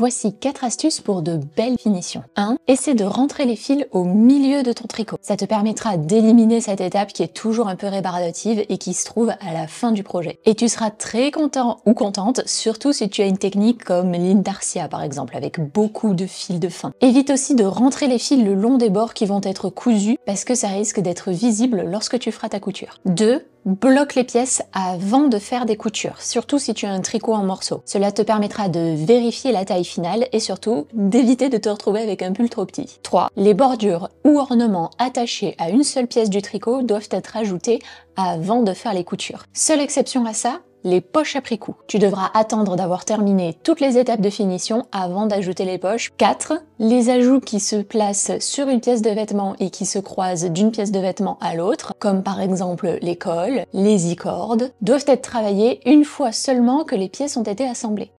Voici 4 astuces pour de belles finitions. 1. Essaie de rentrer les fils au milieu de ton tricot. Ça te permettra d'éliminer cette étape qui est toujours un peu rébarbative et qui se trouve à la fin du projet. Et tu seras très content ou contente, surtout si tu as une technique comme l'intarsia par exemple, avec beaucoup de fils de fin. Évite aussi de rentrer les fils le long des bords qui vont être cousus parce que ça risque d'être visible lorsque tu feras ta couture. 2 bloque les pièces avant de faire des coutures, surtout si tu as un tricot en morceaux. Cela te permettra de vérifier la taille finale et surtout d'éviter de te retrouver avec un pull trop petit. 3. Les bordures ou ornements attachés à une seule pièce du tricot doivent être ajoutés avant de faire les coutures. Seule exception à ça, les poches après coup. Tu devras attendre d'avoir terminé toutes les étapes de finition avant d'ajouter les poches. 4. Les ajouts qui se placent sur une pièce de vêtement et qui se croisent d'une pièce de vêtement à l'autre, comme par exemple les cols, les icordes, doivent être travaillés une fois seulement que les pièces ont été assemblées.